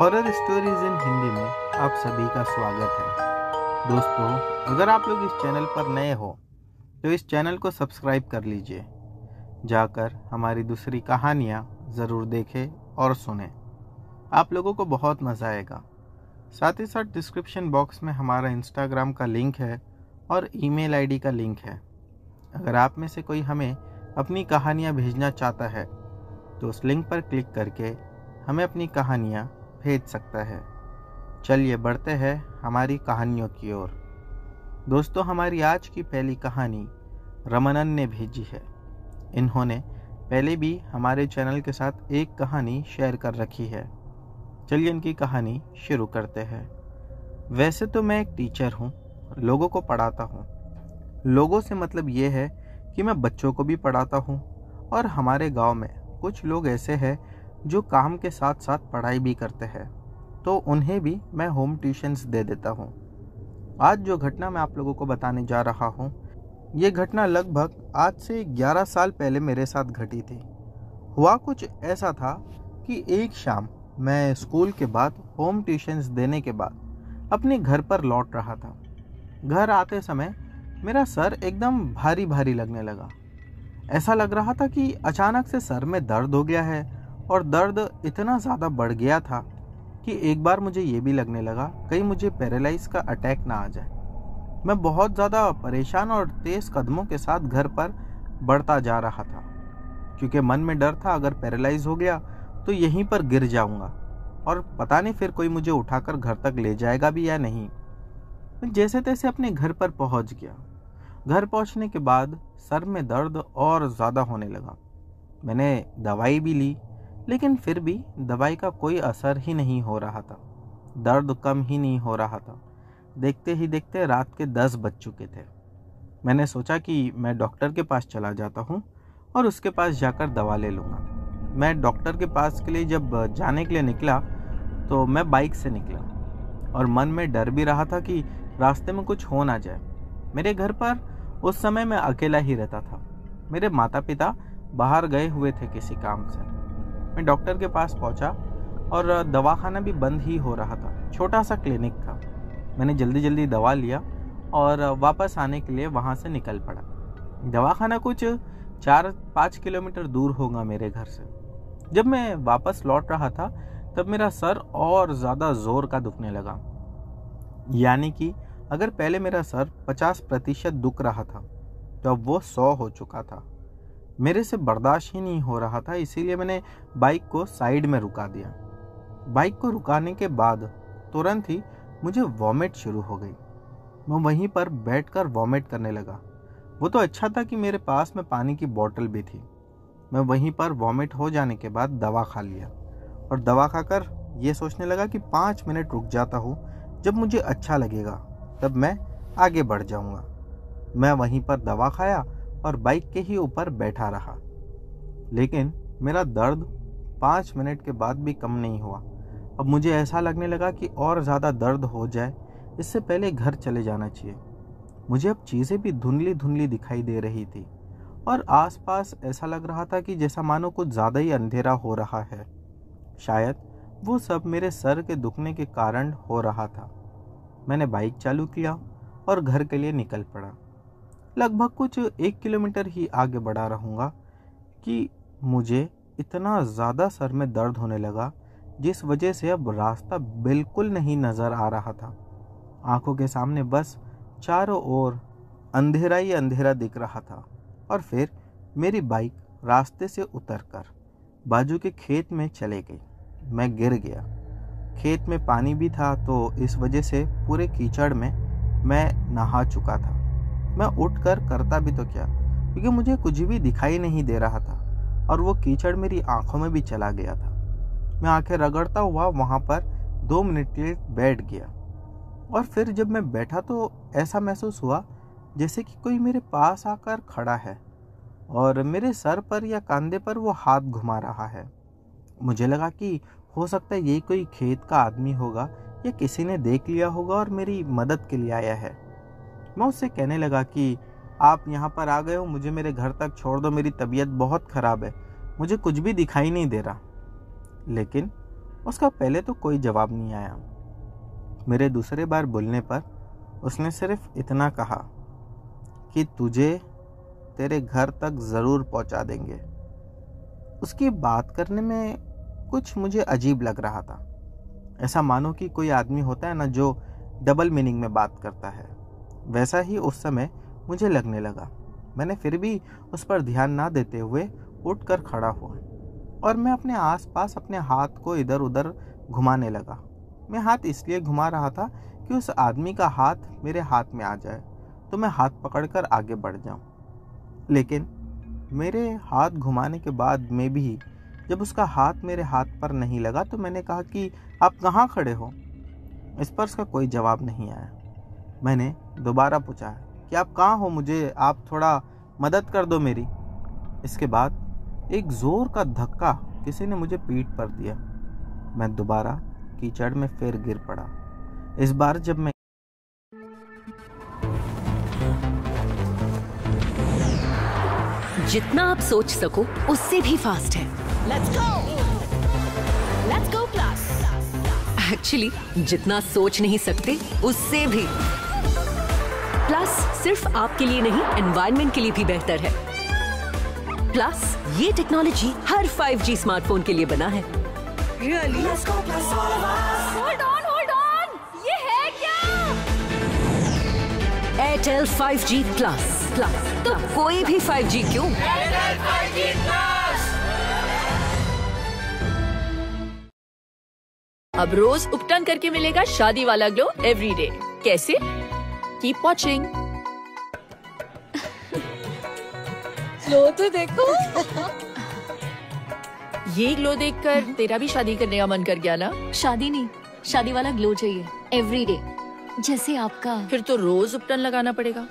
Horror stories in Hindi में आप सभी का स्वागत है दोस्तों अगर आप लोग इस चैनल पर नए हो तो इस चैनल को सब्सक्राइब कर लीजिए जाकर हमारी दूसरी कहानियाँ ज़रूर देखें और सुने आप लोगों को बहुत मज़ा आएगा साथ ही साथ डिस्क्रिप्शन बॉक्स में हमारा इंस्टाग्राम का लिंक है और ईमेल आईडी का लिंक है अगर आप में से कोई हमें अपनी कहानियाँ भेजना चाहता है तो उस लिंक पर क्लिक करके हमें अपनी कहानियाँ भेज सकता है चलिए बढ़ते हैं हमारी कहानियों की ओर दोस्तों हमारी आज की पहली कहानी रमनन ने भेजी है इन्होंने पहले भी हमारे चैनल के साथ एक कहानी शेयर कर रखी है चलिए इनकी कहानी शुरू करते हैं वैसे तो मैं एक टीचर हूँ लोगों को पढ़ाता हूँ लोगों से मतलब ये है कि मैं बच्चों को भी पढ़ाता हूँ और हमारे गांव में कुछ लोग ऐसे हैं जो काम के साथ साथ पढ़ाई भी करते हैं तो उन्हें भी मैं होम ट्यूशन्स दे देता हूँ आज जो घटना मैं आप लोगों को बताने जा रहा हूँ ये घटना लगभग आज से 11 साल पहले मेरे साथ घटी थी हुआ कुछ ऐसा था कि एक शाम मैं स्कूल के बाद होम ट्यूशन्स देने के बाद अपने घर पर लौट रहा था घर आते समय मेरा सर एकदम भारी भारी लगने लगा ऐसा लग रहा था कि अचानक से सर में दर्द हो गया है और दर्द इतना ज़्यादा बढ़ गया था कि एक बार मुझे ये भी लगने लगा कहीं मुझे पैरालाइज का अटैक ना आ जाए मैं बहुत ज़्यादा परेशान और तेज़ कदमों के साथ घर पर बढ़ता जा रहा था क्योंकि मन में डर था अगर पैरालाइज हो गया तो यहीं पर गिर जाऊंगा और पता नहीं फिर कोई मुझे उठाकर घर तक ले जाएगा भी या नहीं मैं जैसे तैसे अपने घर पर पहुंच गया घर पहुंचने के बाद सर में दर्द और ज़्यादा होने लगा मैंने दवाई भी ली लेकिन फिर भी दवाई का कोई असर ही नहीं हो रहा था दर्द कम ही नहीं हो रहा था देखते ही देखते रात के दस बज चुके थे मैंने सोचा कि मैं डॉक्टर के पास चला जाता हूँ और उसके पास जाकर दवा ले लूँगा मैं डॉक्टर के पास के लिए जब जाने के लिए निकला तो मैं बाइक से निकला और मन में डर भी रहा था कि रास्ते में कुछ हो ना जाए मेरे घर पर उस समय मैं अकेला ही रहता था मेरे माता पिता बाहर गए हुए थे किसी काम से मैं डॉक्टर के पास पहुंचा और दवाखाना भी बंद ही हो रहा था छोटा सा क्लिनिक था मैंने जल्दी जल्दी दवा लिया और वापस आने के लिए वहाँ से निकल पड़ा दवाखाना कुछ चार पाँच किलोमीटर दूर होगा मेरे घर से जब मैं वापस लौट रहा था तब मेरा सर और ज़्यादा ज़ोर का दुखने लगा यानी कि अगर पहले मेरा सर 50 प्रतिशत दुख रहा था तो अब वो 100 हो चुका था मेरे से बर्दाश्त ही नहीं हो रहा था इसीलिए मैंने बाइक को साइड में रुका दिया बाइक को रुकाने के बाद तुरंत ही मुझे वॉमिट शुरू हो गई मैं वहीं पर कर वॉमिट करने लगा वो तो अच्छा था कि मेरे पास में पानी की बॉटल भी थी मैं वहीं पर वॉमिट हो जाने के बाद दवा खा लिया और दवा खाकर ये सोचने लगा कि पाँच मिनट रुक जाता हूँ जब मुझे अच्छा लगेगा तब मैं आगे बढ़ जाऊँगा मैं वहीं पर दवा खाया और बाइक के ही ऊपर बैठा रहा लेकिन मेरा दर्द पाँच मिनट के बाद भी कम नहीं हुआ अब मुझे ऐसा लगने लगा कि और ज़्यादा दर्द हो जाए इससे पहले घर चले जाना चाहिए मुझे अब चीज़ें भी धुंधली धुंधली दिखाई दे रही थी और आसपास ऐसा लग रहा था कि जैसा मानो कुछ ज़्यादा ही अंधेरा हो रहा है शायद वो सब मेरे सर के दुखने के कारण हो रहा था मैंने बाइक चालू किया और घर के लिए निकल पड़ा लगभग कुछ एक किलोमीटर ही आगे बढ़ा रहूँगा कि मुझे इतना ज़्यादा सर में दर्द होने लगा जिस वजह से अब रास्ता बिल्कुल नहीं नज़र आ रहा था आंखों के सामने बस चारों ओर अंधेरा ही अंधेरा दिख रहा था और फिर मेरी बाइक रास्ते से उतरकर बाजू के खेत में चले गई मैं गिर गया खेत में पानी भी था तो इस वजह से पूरे कीचड़ में मैं नहा चुका था मैं उठ कर करता भी तो क्या क्योंकि मुझे कुछ भी दिखाई नहीं दे रहा था और वो कीचड़ मेरी आंखों में भी चला गया था मैं आंखें रगड़ता हुआ वहाँ पर दो मिनट के लिए बैठ गया और फिर जब मैं बैठा तो ऐसा महसूस हुआ जैसे कि कोई मेरे पास आकर खड़ा है और मेरे सर पर या कंधे पर वो हाथ घुमा रहा है मुझे लगा कि हो सकता है ये कोई खेत का आदमी होगा या किसी ने देख लिया होगा और मेरी मदद के लिए आया है मैं उससे कहने लगा कि आप यहाँ पर आ गए हो मुझे मेरे घर तक छोड़ दो मेरी तबीयत बहुत ख़राब है मुझे कुछ भी दिखाई नहीं दे रहा लेकिन उसका पहले तो कोई जवाब नहीं आया मेरे दूसरे बार बोलने पर उसने सिर्फ इतना कहा कि तुझे तेरे घर तक ज़रूर पहुंचा देंगे उसकी बात करने में कुछ मुझे अजीब लग रहा था ऐसा मानो कि कोई आदमी होता है ना जो डबल मीनिंग में बात करता है वैसा ही उस समय मुझे लगने लगा मैंने फिर भी उस पर ध्यान ना देते हुए उठकर खड़ा हुआ और मैं अपने आसपास अपने हाथ को इधर उधर घुमाने लगा मैं हाथ इसलिए घुमा रहा था कि उस आदमी का हाथ मेरे हाथ में आ जाए तो मैं हाथ पकड़कर आगे बढ़ जाऊं। लेकिन मेरे हाथ घुमाने के बाद में भी जब उसका हाथ मेरे हाथ पर नहीं लगा तो मैंने कहा कि आप कहाँ खड़े हो इस पर उसका कोई जवाब नहीं आया मैंने दोबारा पूछा कि आप कहाँ हो मुझे आप थोड़ा मदद कर दो मेरी इसके बाद एक ज़ोर का धक्का किसी ने मुझे पीठ पर दिया मैं दोबारा कीचड़ में फिर गिर पड़ा इस बार जब मैं जितना आप सोच सको उससे भी फास्ट है let's go let's go class actually जितना सोच नहीं सकते उससे भी प्लस सिर्फ आपके लिए नहीं एनवायरमेंट के लिए भी बेहतर है प्लस ये टेक्नोलॉजी हर 5G स्मार्टफोन के लिए बना है रियली hold on, ये है क्या? एयरटेल 5G प्लस प्लस तो कोई भी 5G क्यों? अब रोज उपटन करके मिलेगा शादी वाला ग्लो एवरी डे कैसे keep watching. ग्लो तो देखो ये ग्लो देखकर तेरा भी शादी करने का मन कर गया ना शादी नहीं शादी वाला ग्लो चाहिए एवरी डे जैसे आपका फिर तो रोज उपटन लगाना पड़ेगा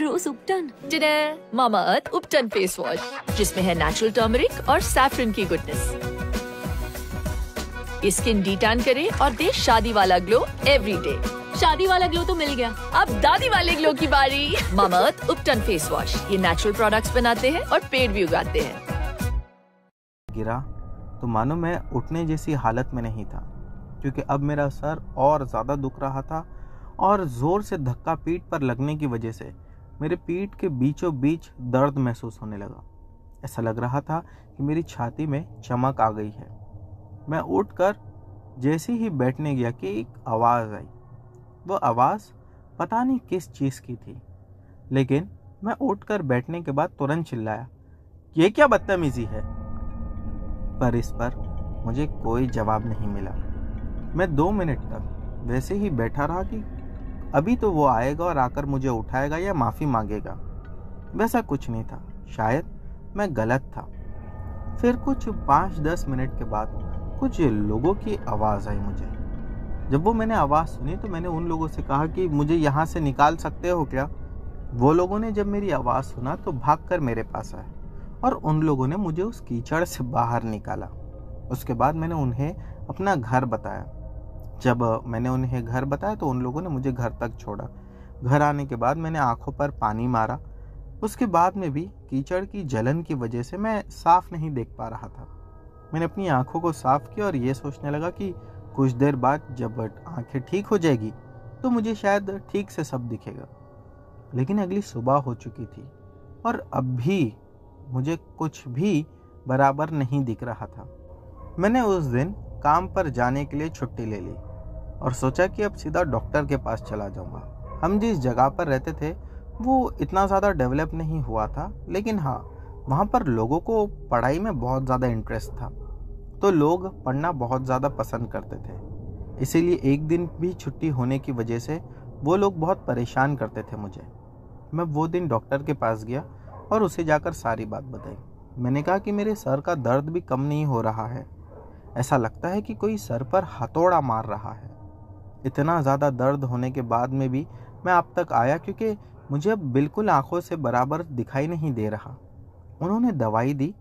रोज उपटन मामा अर्थ उपटन फेस वॉश जिसमें है नेचुरल टर्मरिक और सैफ्रिन की गुडनेस स्किन टैन करे और दे शादी वाला ग्लो एवरी डे शादी वाला ग्लो तो मिल गया अब दादी वाले ग्लो की बारी मामाअर्थ उपटन फेस वॉश ये नेचुरल प्रोडक्ट्स बनाते हैं और पेड़ भी उगाते हैं गिरा तो मानो मैं उठने जैसी हालत में नहीं था क्योंकि अब मेरा सर और ज़्यादा दुख रहा था और ज़ोर से धक्का पीठ पर लगने की वजह से मेरे पीठ के बीचों बीच दर्द महसूस होने लगा ऐसा लग रहा था कि मेरी छाती में चमक आ गई है मैं उठकर जैसे ही बैठने गया कि एक आवाज़ आई वो आवाज़ पता नहीं किस चीज़ की थी लेकिन मैं उठकर बैठने के बाद तुरंत चिल्लाया ये क्या बदतमीजी है पर इस पर मुझे कोई जवाब नहीं मिला मैं दो मिनट तक वैसे ही बैठा रहा कि अभी तो वो आएगा और आकर मुझे उठाएगा या माफ़ी मांगेगा वैसा कुछ नहीं था शायद मैं गलत था फिर कुछ पाँच दस मिनट के बाद कुछ लोगों की आवाज़ आई मुझे जब वो मैंने आवाज़ सुनी तो मैंने उन लोगों से कहा कि मुझे यहाँ से निकाल सकते हो क्या वो लोगों ने जब मेरी आवाज़ सुना तो भाग कर मेरे पास आए और उन लोगों ने मुझे उस कीचड़ से बाहर निकाला उसके बाद मैंने उन्हें अपना घर बताया जब मैंने उन्हें घर बताया तो उन लोगों ने मुझे घर तक छोड़ा घर आने के बाद मैंने आंखों पर पानी मारा उसके बाद में भी कीचड़ की जलन की वजह से मैं साफ नहीं देख पा रहा था मैंने अपनी आंखों को साफ किया और ये सोचने लगा कि कुछ देर बाद जब आंखें ठीक हो जाएगी तो मुझे शायद ठीक से सब दिखेगा लेकिन अगली सुबह हो चुकी थी और अब भी मुझे कुछ भी बराबर नहीं दिख रहा था मैंने उस दिन काम पर जाने के लिए छुट्टी ले ली और सोचा कि अब सीधा डॉक्टर के पास चला जाऊंगा हम जिस जगह पर रहते थे वो इतना ज़्यादा डेवलप नहीं हुआ था लेकिन हाँ वहाँ पर लोगों को पढ़ाई में बहुत ज़्यादा इंटरेस्ट था तो लोग पढ़ना बहुत ज़्यादा पसंद करते थे इसीलिए एक दिन भी छुट्टी होने की वजह से वो लोग बहुत परेशान करते थे मुझे मैं वो दिन डॉक्टर के पास गया और उसे जाकर सारी बात बताई मैंने कहा कि मेरे सर का दर्द भी कम नहीं हो रहा है ऐसा लगता है कि कोई सर पर हथौड़ा मार रहा है इतना ज़्यादा दर्द होने के बाद में भी मैं आप तक आया क्योंकि मुझे अब बिल्कुल आंखों से बराबर दिखाई नहीं दे रहा उन्होंने दवाई दी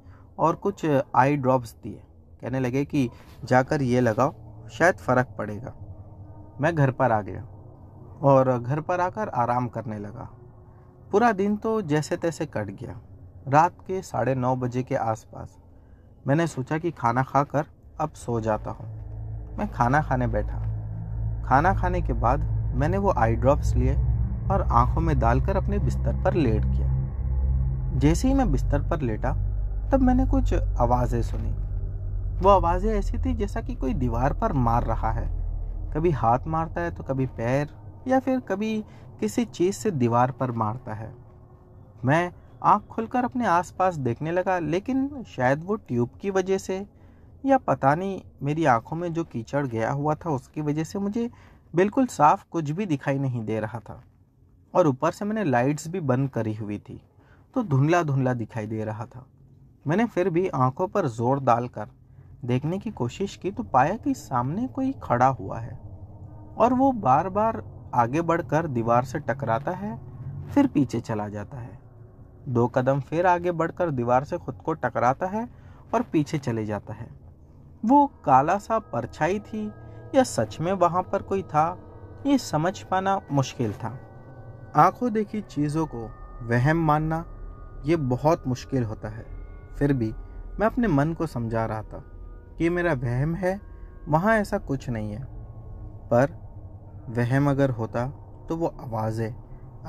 और कुछ आई ड्रॉप्स दिए कहने लगे कि जाकर ये लगाओ शायद फ़र्क पड़ेगा मैं घर पर आ गया और घर पर आकर आराम करने लगा पूरा दिन तो जैसे तैसे कट गया रात के साढ़े नौ बजे के आसपास मैंने सोचा कि खाना खाकर अब सो जाता हूँ मैं खाना खाने बैठा खाना खाने के बाद मैंने वो आई ड्रॉप्स लिए और आंखों में डालकर अपने बिस्तर पर लेट गया जैसे ही मैं बिस्तर पर लेटा तब मैंने कुछ आवाज़ें सुनी वो आवाज़ें ऐसी थी जैसा कि कोई दीवार पर मार रहा है कभी हाथ मारता है तो कभी पैर या फिर कभी किसी चीज़ से दीवार पर मारता है मैं आँख खुलकर अपने आसपास देखने लगा लेकिन शायद वो ट्यूब की वजह से या पता नहीं मेरी आंखों में जो कीचड़ गया हुआ था उसकी वजह से मुझे बिल्कुल साफ कुछ भी दिखाई नहीं दे रहा था और ऊपर से मैंने लाइट्स भी बंद करी हुई थी तो धुंधला धुंधला दिखाई दे रहा था मैंने फिर भी आंखों पर जोर डालकर देखने की कोशिश की तो पाया कि सामने कोई खड़ा हुआ है और वो बार बार आगे बढ़कर दीवार से टकराता है फिर पीछे चला जाता है दो कदम फिर आगे बढ़कर दीवार से खुद को टकराता है और पीछे चले जाता है वो काला सा परछाई थी या सच में वहाँ पर कोई था ये समझ पाना मुश्किल था आंखों देखी चीज़ों को वहम मानना ये बहुत मुश्किल होता है फिर भी मैं अपने मन को समझा रहा था कि मेरा वहम है वहाँ ऐसा कुछ नहीं है पर वहम अगर होता तो वो आवाज़ें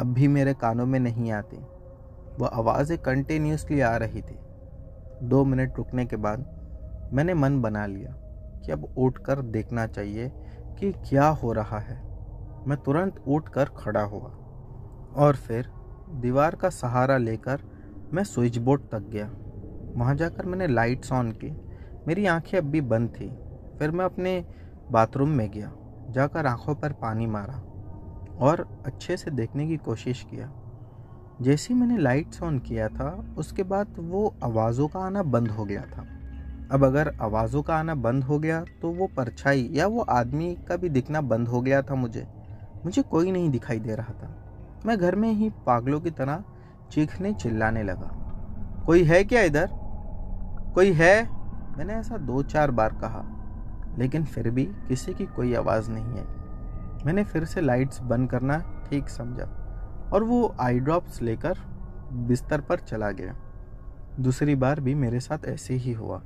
अब भी मेरे कानों में नहीं आती वो आवाज़ें कंटिन्यूसली आ रही थी दो मिनट रुकने के बाद मैंने मन बना लिया कि अब उठ कर देखना चाहिए कि क्या हो रहा है मैं तुरंत उठ कर खड़ा हुआ और फिर दीवार का सहारा लेकर मैं स्विच बोर्ड तक गया वहाँ जाकर मैंने लाइट्स ऑन की मेरी आंखें अब भी बंद थी फिर मैं अपने बाथरूम में गया जाकर आंखों पर पानी मारा और अच्छे से देखने की कोशिश किया जैसे ही मैंने लाइट्स ऑन किया था उसके बाद वो आवाज़ों का आना बंद हो गया था अब अगर आवाज़ों का आना बंद हो गया तो वो परछाई या वो आदमी का भी दिखना बंद हो गया था मुझे मुझे कोई नहीं दिखाई दे रहा था मैं घर में ही पागलों की तरह चीखने चिल्लाने लगा कोई है क्या इधर कोई है मैंने ऐसा दो चार बार कहा लेकिन फिर भी किसी की कोई आवाज़ नहीं आई मैंने फिर से लाइट्स बंद करना ठीक समझा और वो आई ड्रॉप्स लेकर बिस्तर पर चला गया दूसरी बार भी मेरे साथ ऐसे ही हुआ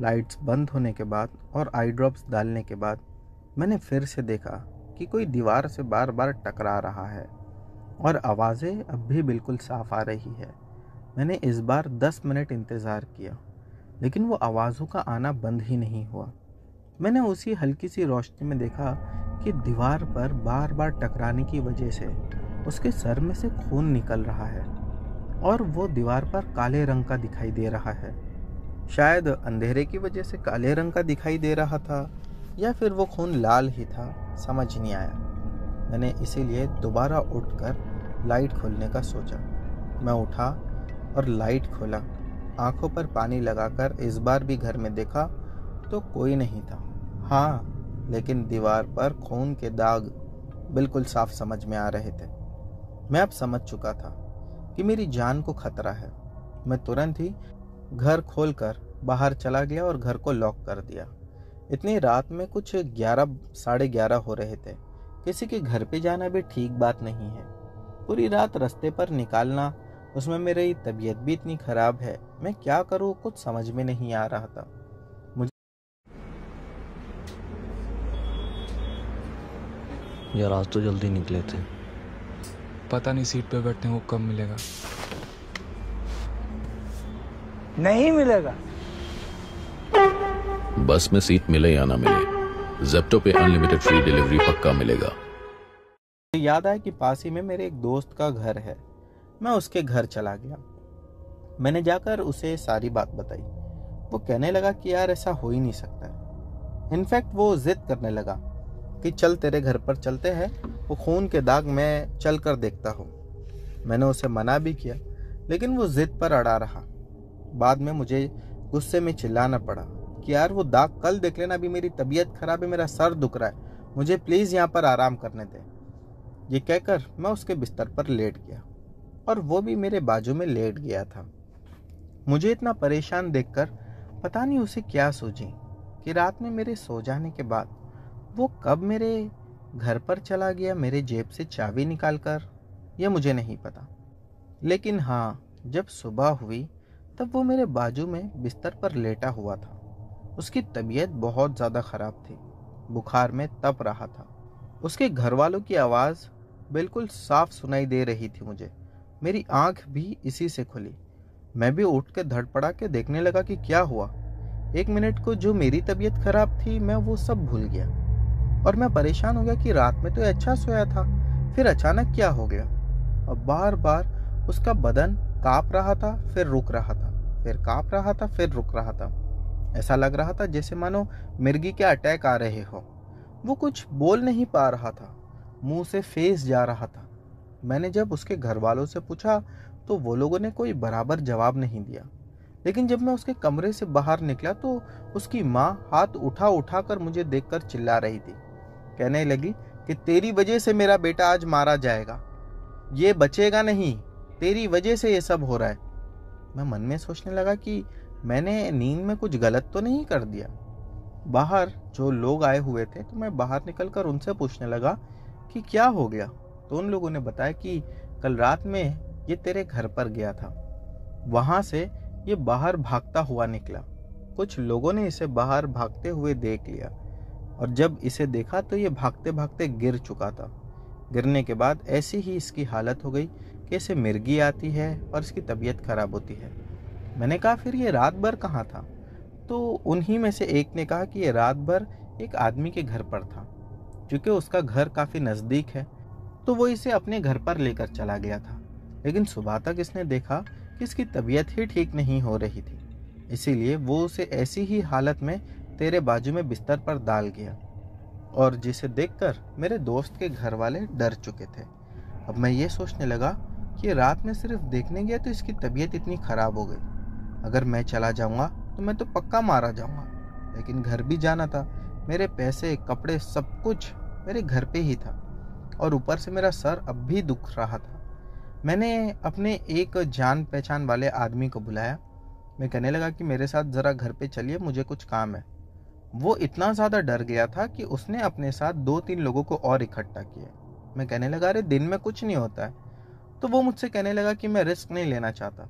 लाइट्स बंद होने के बाद और आई ड्रॉप्स डालने के बाद मैंने फिर से देखा कि कोई दीवार से बार बार टकरा रहा है और आवाज़ें अब भी बिल्कुल साफ आ रही है मैंने इस बार दस मिनट इंतज़ार किया लेकिन वो आवाज़ों का आना बंद ही नहीं हुआ मैंने उसी हल्की सी रोशनी में देखा कि दीवार पर बार बार टकराने की वजह से उसके सर में से खून निकल रहा है और वो दीवार पर काले रंग का दिखाई दे रहा है शायद अंधेरे की वजह से काले रंग का दिखाई दे रहा था या फिर वो खून लाल ही था समझ नहीं आया मैंने इसीलिए दोबारा उठकर लाइट खोलने का सोचा मैं उठा और लाइट खोला आंखों पर पानी लगाकर इस बार भी घर में देखा तो कोई नहीं था हाँ लेकिन दीवार पर खून के दाग बिल्कुल साफ समझ में आ रहे थे मैं अब समझ चुका था कि मेरी जान को खतरा है मैं तुरंत ही घर खोलकर बाहर चला गया और घर को लॉक कर दिया इतनी रात में कुछ ग्यारह साढ़े ग्यारह हो रहे थे किसी के घर पे जाना भी ठीक बात नहीं है पूरी रात रास्ते पर निकालना उसमें मेरी तबीयत भी इतनी ख़राब है मैं क्या करूँ कुछ समझ में नहीं आ रहा था मुझे यार आज तो जल्दी निकले थे पता नहीं सीट पे बैठने को कब मिलेगा नहीं मिलेगा बस में सीट मिले या ना मिले जेप्टो पे अनलिमिटेड फ्री डिलीवरी पक्का मिलेगा याद आया कि पास ही में मेरे एक दोस्त का घर है मैं उसके घर चला गया मैंने जाकर उसे सारी बात बताई वो कहने लगा कि यार ऐसा हो ही नहीं सकता इनफैक्ट वो जिद करने लगा कि चल तेरे घर पर चलते हैं वो खून के दाग में चल कर देखता हूँ मैंने उसे मना भी किया लेकिन वो जिद पर अड़ा रहा बाद में मुझे गुस्से में चिल्लाना पड़ा कि यार वो दाग कल देख लेना अभी मेरी तबीयत खराब है मेरा सर दुख रहा है मुझे प्लीज़ यहाँ पर आराम करने दें ये कहकर मैं उसके बिस्तर पर लेट गया और वो भी मेरे बाजू में लेट गया था मुझे इतना परेशान देखकर पता नहीं उसे क्या सोची कि रात में मेरे सो जाने के बाद वो कब मेरे घर पर चला गया मेरे जेब से चाबी निकाल कर यह मुझे नहीं पता लेकिन हाँ जब सुबह हुई तब वो मेरे बाजू में बिस्तर पर लेटा हुआ था उसकी तबीयत बहुत ज़्यादा ख़राब थी बुखार में तप रहा था उसके घर वालों की आवाज़ बिल्कुल साफ सुनाई दे रही थी मुझे मेरी आंख भी इसी से खुली मैं भी उठ के धड़पड़ा के देखने लगा कि क्या हुआ एक मिनट को जो मेरी तबीयत खराब थी मैं वो सब भूल गया और मैं परेशान हो गया कि रात में तो अच्छा सोया था फिर अचानक क्या हो गया और बार बार उसका बदन काँप रहा था फिर रुक रहा था फिर काँप रहा था फिर रुक रहा था ऐसा लग रहा था जैसे मानो मिर्गी के अटैक आ रहे हो वो कुछ बोल नहीं पा रहा था मुंह से फेस जा रहा था मैंने जब उसके घर वालों से पूछा तो वो लोगों ने कोई बराबर जवाब नहीं दिया लेकिन जब मैं उसके कमरे से बाहर निकला तो उसकी माँ हाथ उठा उठा कर मुझे कर चिल्ला रही थी कहने लगी कि तेरी वजह से मेरा बेटा आज मारा जाएगा ये बचेगा नहीं तेरी वजह से ये सब हो रहा है मैं मन में सोचने लगा कि मैंने नींद में कुछ गलत तो नहीं कर दिया बाहर जो लोग आए हुए थे तो मैं बाहर निकलकर उनसे पूछने लगा कि क्या हो गया तो उन लोगों ने बताया कि कल रात में ये तेरे घर पर गया था वहाँ से ये बाहर भागता हुआ निकला कुछ लोगों ने इसे बाहर भागते हुए देख लिया और जब इसे देखा तो ये भागते भागते गिर चुका था गिरने के बाद ऐसी ही इसकी हालत हो गई कि इसे मिर्गी आती है और इसकी तबीयत खराब होती है मैंने कहा फिर ये रात भर कहाँ था तो उन्हीं में से एक ने कहा कि ये रात भर एक आदमी के घर पर था क्योंकि उसका घर काफ़ी नज़दीक है तो वो इसे अपने घर पर लेकर चला गया था लेकिन सुबह तक इसने देखा कि इसकी तबीयत ही ठीक नहीं हो रही थी इसीलिए वो उसे ऐसी ही हालत में तेरे बाजू में बिस्तर पर डाल गया और जिसे देखकर मेरे दोस्त के घर वाले डर चुके थे अब मैं ये सोचने लगा कि रात में सिर्फ देखने गया तो इसकी तबीयत इतनी ख़राब हो गई अगर मैं चला जाऊँगा तो मैं तो पक्का मारा जाऊँगा लेकिन घर भी जाना था मेरे पैसे कपड़े सब कुछ मेरे घर पे ही था और ऊपर से मेरा सर अब भी दुख रहा था मैंने अपने एक जान पहचान वाले आदमी को बुलाया मैं कहने लगा कि मेरे साथ ज़रा घर पे चलिए मुझे कुछ काम है वो इतना ज़्यादा डर गया था कि उसने अपने साथ दो तीन लोगों को और इकट्ठा किया मैं कहने लगा अरे दिन में कुछ नहीं होता है तो वो मुझसे कहने लगा कि मैं रिस्क नहीं लेना चाहता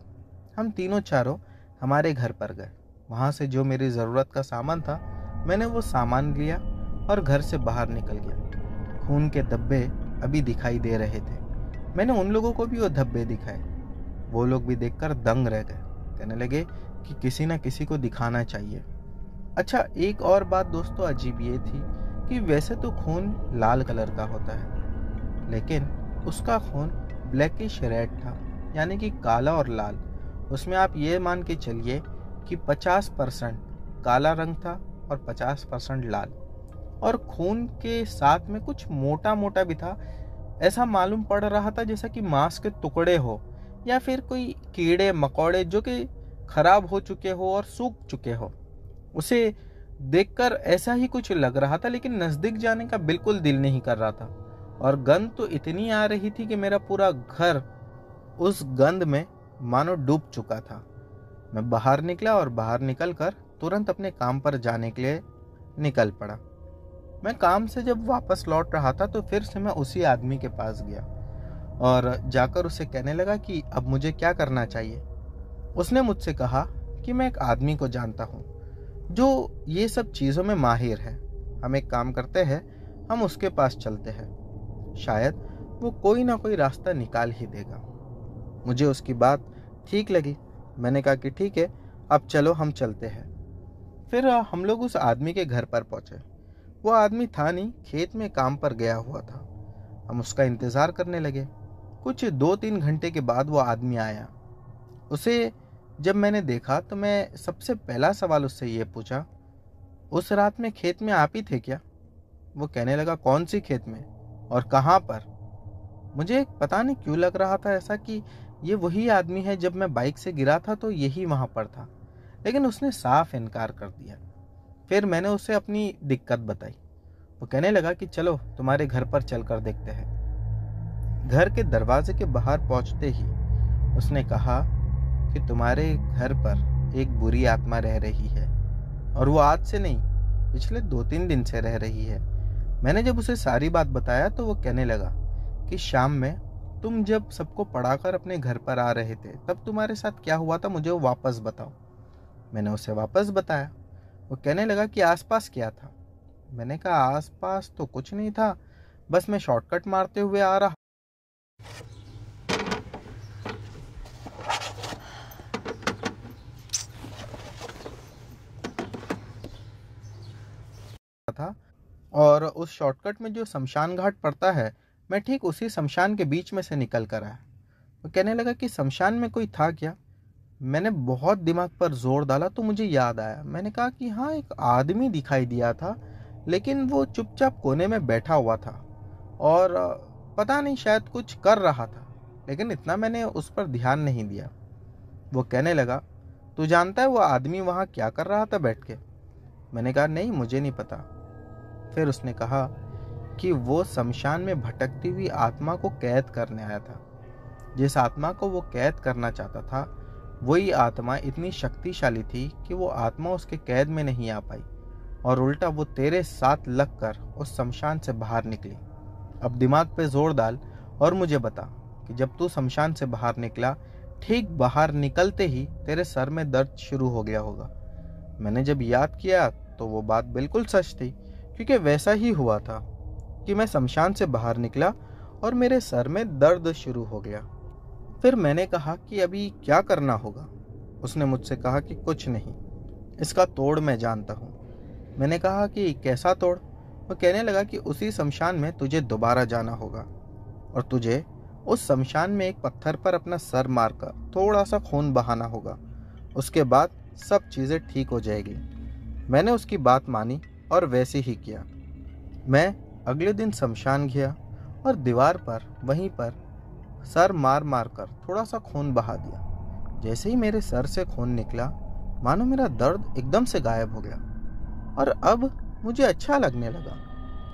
हम तीनों चारों हमारे घर पर गए वहाँ से जो मेरी ज़रूरत का सामान था मैंने वो सामान लिया और घर से बाहर निकल गया खून के धब्बे अभी दिखाई दे रहे थे मैंने उन लोगों को भी वो धब्बे दिखाए वो लोग भी देखकर दंग रह गए कहने लगे कि किसी ना किसी को दिखाना चाहिए अच्छा एक और बात दोस्तों अजीब ये थी कि वैसे तो खून लाल कलर का होता है लेकिन उसका खून ब्लैकिश रेड था यानी कि काला और लाल उसमें आप ये मान के चलिए कि 50 परसेंट काला रंग था और 50 परसेंट लाल और खून के साथ में कुछ मोटा मोटा भी था ऐसा मालूम पड़ रहा था जैसा कि मांस के टुकड़े हो या फिर कोई कीड़े मकोड़े जो कि खराब हो चुके हो और सूख चुके हो उसे देखकर ऐसा ही कुछ लग रहा था लेकिन नज़दीक जाने का बिल्कुल दिल नहीं कर रहा था और गंध तो इतनी आ रही थी कि मेरा पूरा घर उस गंध में मानो डूब चुका था मैं बाहर निकला और बाहर निकल कर तुरंत अपने काम पर जाने के लिए निकल पड़ा मैं काम से जब वापस लौट रहा था तो फिर से मैं उसी आदमी के पास गया और जाकर उसे कहने लगा कि अब मुझे क्या करना चाहिए उसने मुझसे कहा कि मैं एक आदमी को जानता हूँ जो ये सब चीज़ों में माहिर है हम एक काम करते हैं हम उसके पास चलते हैं शायद वो कोई ना कोई रास्ता निकाल ही देगा मुझे उसकी बात ठीक लगी मैंने कहा कि ठीक है अब चलो हम चलते हैं फिर हम लोग उस आदमी के घर पर पहुँचे वो आदमी था नहीं खेत में काम पर गया हुआ था हम उसका इंतज़ार करने लगे कुछ दो तीन घंटे के बाद वो आदमी आया उसे जब मैंने देखा तो मैं सबसे पहला सवाल उससे ये पूछा उस रात में खेत में आप ही थे क्या वो कहने लगा कौन सी खेत में और कहाँ पर मुझे पता नहीं क्यों लग रहा था ऐसा कि ये वही आदमी है जब मैं बाइक से गिरा था तो यही वहाँ पर था लेकिन उसने साफ इनकार कर दिया फिर मैंने उसे अपनी दिक्कत बताई वो कहने लगा कि चलो तुम्हारे घर पर चल कर देखते हैं घर के दरवाजे के बाहर पहुंचते ही उसने कहा कि तुम्हारे घर पर एक बुरी आत्मा रह रही है और वो आज से नहीं पिछले दो तीन दिन से रह रही है मैंने जब उसे सारी बात बताया तो वो कहने लगा कि शाम में तुम जब सबको पढ़ाकर अपने घर पर आ रहे थे तब तुम्हारे साथ क्या हुआ था मुझे वापस बताओ मैंने उसे वापस बताया वो कहने लगा कि आसपास क्या था मैंने कहा आसपास तो कुछ नहीं था बस मैं शॉर्टकट मारते हुए आ रहा था और उस शॉर्टकट में जो शमशान घाट पड़ता है मैं ठीक उसी शमशान के बीच में से निकल कर आया वो कहने लगा कि शमशान में कोई था क्या मैंने बहुत दिमाग पर जोर डाला तो मुझे याद आया मैंने कहा कि हाँ एक आदमी दिखाई दिया था लेकिन वो चुपचाप कोने में बैठा हुआ था और पता नहीं शायद कुछ कर रहा था लेकिन इतना मैंने उस पर ध्यान नहीं दिया वो कहने लगा तू जानता है वो आदमी वहाँ क्या कर रहा था बैठ के मैंने कहा नहीं मुझे नहीं पता फिर उसने कहा कि वो शमशान में भटकती हुई आत्मा को कैद करने आया था जिस आत्मा को वो कैद करना चाहता था वही आत्मा इतनी शक्तिशाली थी कि वो आत्मा उसके कैद में नहीं आ पाई और उल्टा वो तेरे साथ लग कर उस शमशान से बाहर निकली अब दिमाग पे जोर डाल और मुझे बता कि जब तू शमशान से बाहर निकला ठीक बाहर निकलते ही तेरे सर में दर्द शुरू हो गया होगा मैंने जब याद किया तो वो बात बिल्कुल सच थी क्योंकि वैसा ही हुआ था कि मैं शमशान से बाहर निकला और मेरे सर में दर्द शुरू हो गया फिर मैंने कहा कि अभी क्या करना होगा उसने मुझसे कहा कि कुछ नहीं इसका तोड़ मैं जानता हूँ मैंने कहा कि कैसा तोड़ वो कहने लगा कि उसी शमशान में तुझे दोबारा जाना होगा और तुझे उस शमशान में एक पत्थर पर अपना सर मारकर थोड़ा सा खून बहाना होगा उसके बाद सब चीज़ें ठीक हो जाएगी मैंने उसकी बात मानी और वैसे ही किया मैं अगले दिन शमशान गया और दीवार पर वहीं पर सर मार मार कर थोड़ा सा खून बहा दिया जैसे ही मेरे सर से खून निकला मानो मेरा दर्द एकदम से गायब हो गया और अब मुझे अच्छा लगने लगा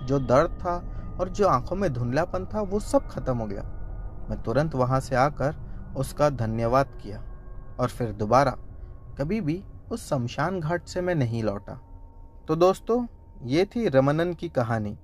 जो दर्द था और जो आंखों में धुंधलापन था वो सब खत्म हो गया मैं तुरंत वहां से आकर उसका धन्यवाद किया और फिर दोबारा कभी भी उस शमशान घाट से मैं नहीं लौटा तो दोस्तों ये थी रमनन की कहानी